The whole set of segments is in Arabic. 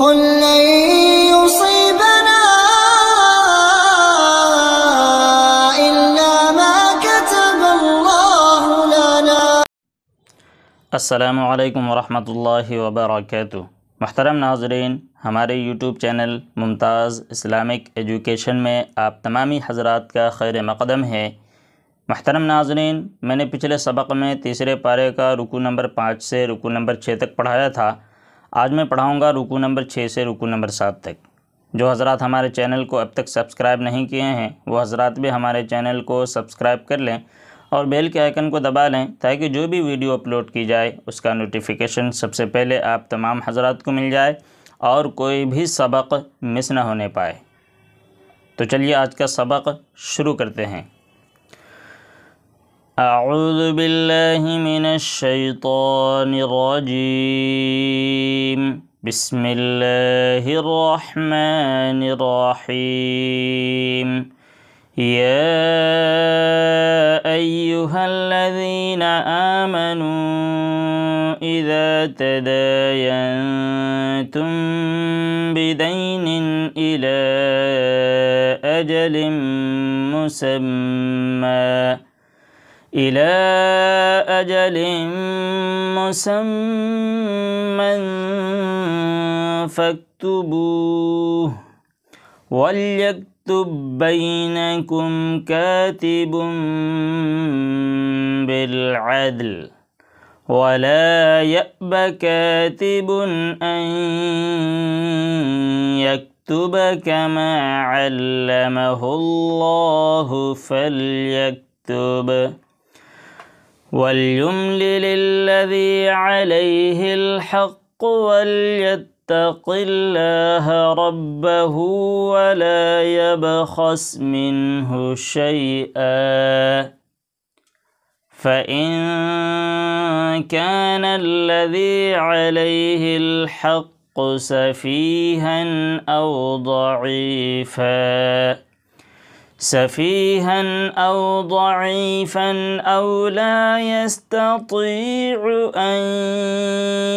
السلام علیکم ورحمۃ اللہ وبرکاتہ محترم ناظرین ہمارے یوٹیوب چینل ممتاز اسلامک ایجوکیشن میں آپ تمامی حضرات کا خیر مقدم ہے محترم ناظرین میں نے پچھلے سبق میں تیسرے پارے کا رکو نمبر پانچ سے رکو نمبر چھ تک پڑھایا تھا آج میں پڑھاؤں گا رکو نمبر چھ سے رکو نمبر سات تک جو حضرات ہمارے چینل کو اب تک سبسکرائب نہیں کیے ہیں وہ حضرات بھی ہمارے چینل کو سبسکرائب کر لیں اور بیل کے آئیکن کو دبا لیں تاکہ جو بھی ویڈیو اپلوڈ کی جائے اس کا نوٹیفیکیشن سب سے پہلے آپ تمام حضرات کو مل جائے اور کوئی بھی سبق مس نہ ہونے پائے تو چلیے آج کا سبق شروع کرتے ہیں أعوذ بالله من الشيطان الرجيم بسم الله الرحمن الرحيم يا أيها الذين آمنوا إذا تداينتم بدين إلى أجل مسمى إلى أجل مسمى فاكتبوه وليكتب بينكم كاتب بالعدل ولا يأب كاتب أن يكتب كما علمه الله فليكتب وليملل الذي عليه الحق وليتق الله ربه ولا يبخس منه شيئا فإن كان الذي عليه الحق سفيها أو ضعيفاً سفيها أو ضعيفا أو لا يستطيع أن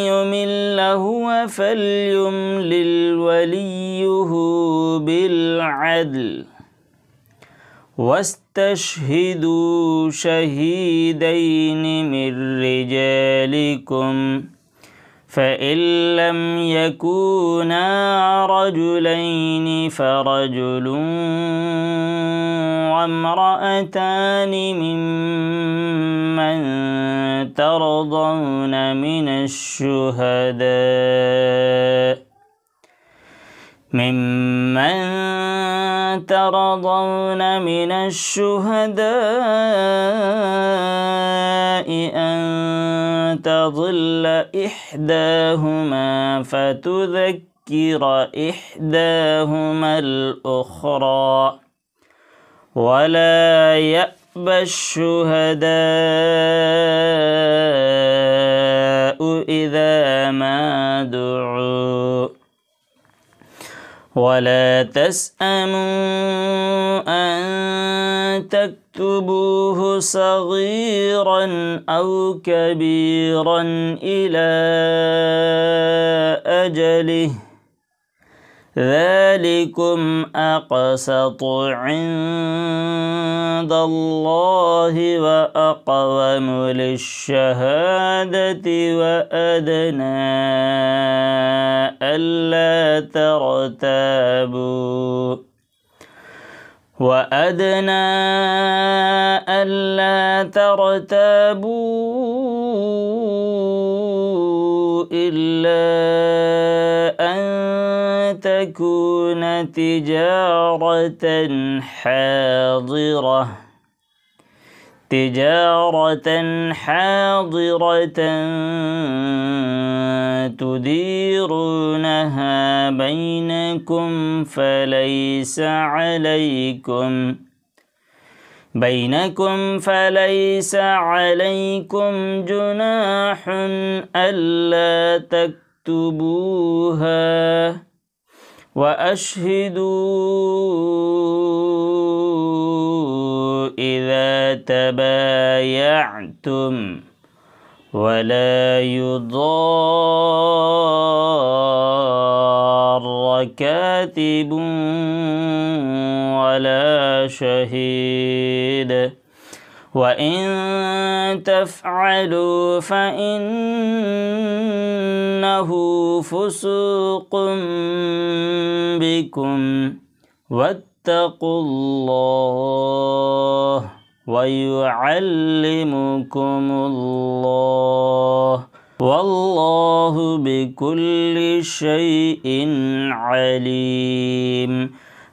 يمل هو فليملل وليه بالعدل واستشهدوا شهيدين من رجالكم ۖ فإن لم يكونا رجلين فرجل وامرأتان ممن ترضون من الشهداء ممن ترضون من الشهداء أن تضل إحداهما فتذكر إحداهما الأخرى ولا يأبى الشهداء إذا ما دعوا ولا تسأموا أن تكتبوه صغيرا أو كبيرا إلى أجله ذلكم أقسط عند الله وأقوم للشهادة وأدنى ألا ترتابوا وأدنى ألا ترتابوا إلا أن تكون تجارة حاضرة تجارة حاضرة تديرونها بينكم فليس عليكم بينكم فليس عليكم جناح ألا تكتبوها واشهدوا اذا تبايعتم ولا يضار كاتب ولا شهيد وان تفعلوا فان له فسوق بكم واتقوا الله ويعلمكم الله والله بكل شيء عليم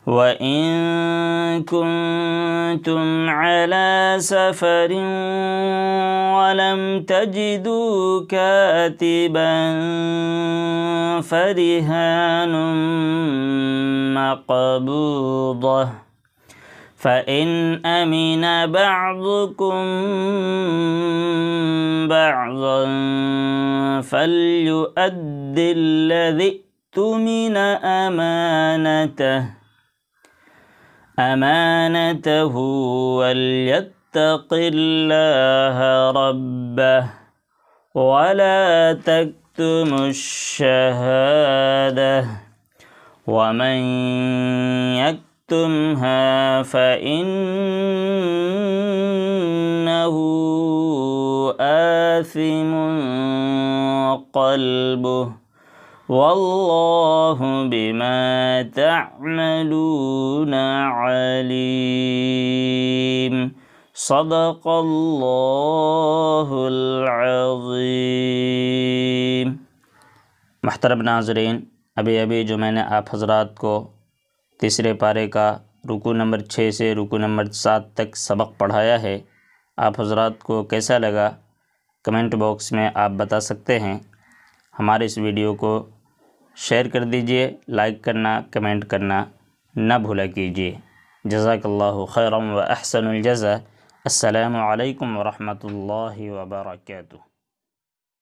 وإن كنتم على سفر ولم تجدوا كاتبا فرهان مقبوضة فإن أمن بعضكم بعضا فليؤد الذي ائتمن أمانته أمانته وليتق الله ربه ولا تكتم الشهادة ومن يكتمها فإنه آثم قلبه واللہ بما تعملون علیم صدق اللہ العظیم محترم ناظرین ابھی ابھی جو میں نے آپ حضرات کو تیسرے پارے کا رکو نمبر چھ سے رکو نمبر سات تک سبق پڑھایا ہے آپ حضرات کو کیسا لگا کمنٹ باکس میں آپ بتا سکتے ہیں ہمارے اس ویڈیو کو شیئر کر دیجیے لائک کرنا کمنٹ کرنا نہ بھولا کیجیے جزاک اللہ خیرم و احسن الجزا السلام علیکم ورحمۃ اللہ وبرکاتہ